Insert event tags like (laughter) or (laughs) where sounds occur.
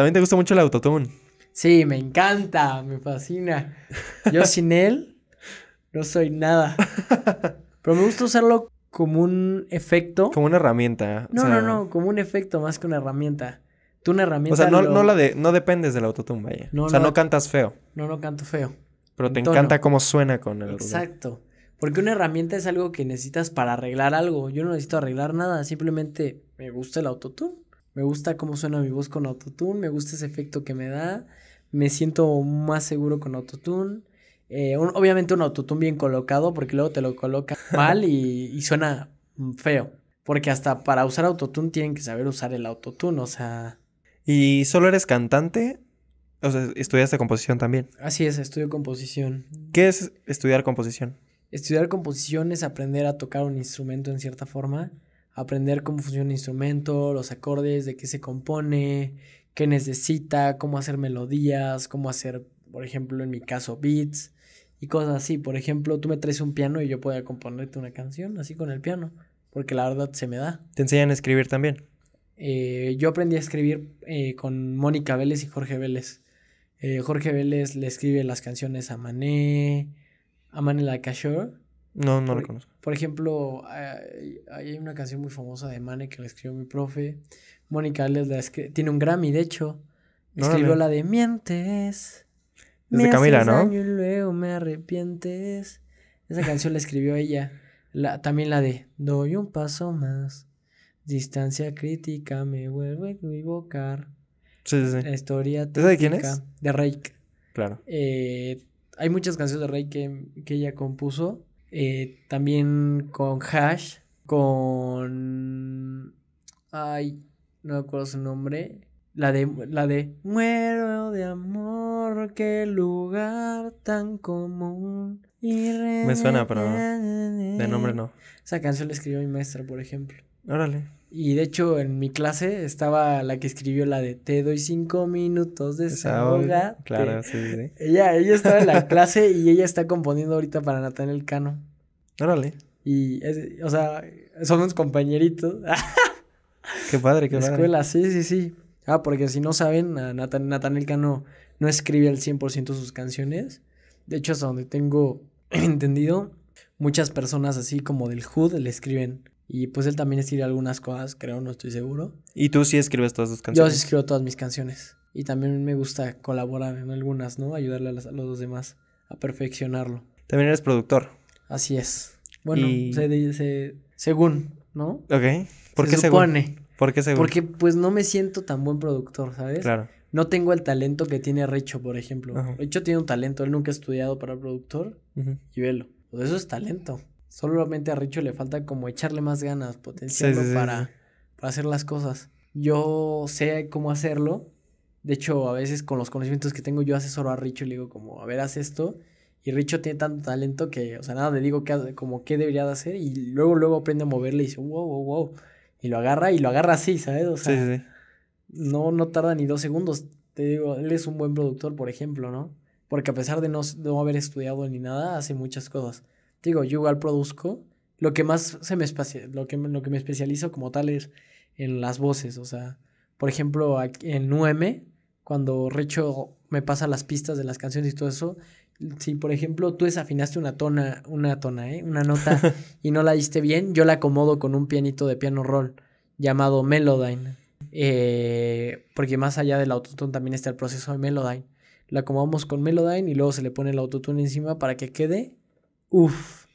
También te gusta mucho el autotune. Sí, me encanta, me fascina. Yo sin (laughs) él no soy nada. Pero me gusta usarlo como un efecto. Como una herramienta. No, no, no, como un efecto más que una herramienta. Tú una herramienta. O sea, no, dependes del autotune, vaya. o sea, no, cantas feo. No, no canto feo. Pero te encanta cómo suena con el Exacto. Porque una herramienta es algo que necesitas para arreglar algo. Yo no necesito arreglar nada, simplemente me gusta el autotune. Me gusta cómo suena mi voz con autotune, me gusta ese efecto que me da, me siento más seguro con autotune. Eh, obviamente un autotune bien colocado porque luego te lo coloca (laughs) mal y, y suena feo. Porque hasta para usar autotune tienen que saber usar el autotune, o sea... ¿Y solo eres cantante? O sea, estudiaste composición también. Así es, estudio composición. ¿Qué es estudiar composición? Estudiar composición es aprender a tocar un instrumento en cierta forma aprender cómo funciona un instrumento, los acordes, de qué se compone, qué necesita, cómo hacer melodías, cómo hacer, por ejemplo, en mi caso, beats y cosas así. Por ejemplo, tú me traes un piano y yo puedo componerte una canción así con el piano, porque la verdad se me da. ¿Te enseñan a escribir también? Eh, yo aprendí a escribir eh, con Mónica Vélez y Jorge Vélez. Eh, Jorge Vélez le escribe las canciones a Mané, a Mané la Cachor. No, no lo conozco. Por ejemplo, hay, una canción muy famosa de Mane que la escribió mi profe. Mónica les que tiene un Grammy, de hecho. escribió la de Mientes. me de ¿no? y luego me arrepientes. Esa canción la escribió ella. La, también la de Doy un paso más. Distancia crítica, me vuelvo a equivocar. Sí, sí, sí. La historia. ¿Esa de quién es? De Reik. Claro. Eh, hay muchas canciones de Reik que, que ella compuso. Eh, también con Hash, con... Ay, no recuerdo su nombre. La de, la de Muero de amor, qué lugar tan común. Me suena, pero de nombre no. Esa canción la escribió mi maestra, por ejemplo. Órale. Y de hecho, en mi clase estaba la que escribió la de Te doy cinco minutos de desahoga. Claro, sí, Ella, ella estaba en la (laughs) clase y ella está componiendo ahorita para Natán Cano. Órale. Y, o sea, somos compañeritos. (laughs) qué padre, qué padre. Escuela, sí, sí, sí. Ah, porque si no saben, Nathan, Elcano Cano no escribe al 100% sus canciones. De hecho, hasta donde tengo (clears throat) entendido, muchas personas así como del Hood le escriben. Y pues él también escribe algunas cosas, creo, no estoy seguro. ¿Y tú sí escribes todas tus canciones? Yo sí escribo todas mis canciones. Y también me gusta colaborar en algunas, ¿no? Ayudarle a, las, a los demás a perfeccionarlo. También eres productor. Así es. Bueno, según, ¿no? Ok. ¿Por se qué supone. ¿Por qué según? Porque pues no me siento tan buen productor, ¿sabes? Claro no tengo el talento que tiene Richo, por ejemplo. Richo tiene un talento, él nunca ha estudiado para productor y velo. Pues eso es talento. Solamente a Richo le falta como echarle más ganas, potenciarlo para, hacer las cosas. Yo sé cómo hacerlo. De hecho, a veces con los conocimientos que tengo, yo asesoro a Richo y le digo como, a ver, haz esto. Y Richo tiene tanto talento que, o sea, nada, le digo como qué debería de hacer y luego, luego aprende a moverle y dice, wow, wow, wow. Y lo agarra y lo agarra así, ¿sabes? O sea, sí, sí no, no tarda ni dos segundos. Te digo, él es un buen productor, por ejemplo, ¿no? Porque a pesar de no, haber estudiado ni nada, hace muchas cosas. Te digo, yo igual produzco. Lo que más se me lo que, lo que me especializo como tal es en las voces. O sea, por ejemplo, en UM, cuando Recho me pasa las pistas de las canciones y todo eso, si por ejemplo tú desafinaste una tona, una tona, ¿eh? una nota (laughs) y no la diste bien, yo la acomodo con un pianito de piano roll llamado Melodyne. Eh, porque más allá del autotune también está el proceso de Melodyne. Lo acomodamos con Melodyne y luego se le pone el autotune encima para que quede. Uff.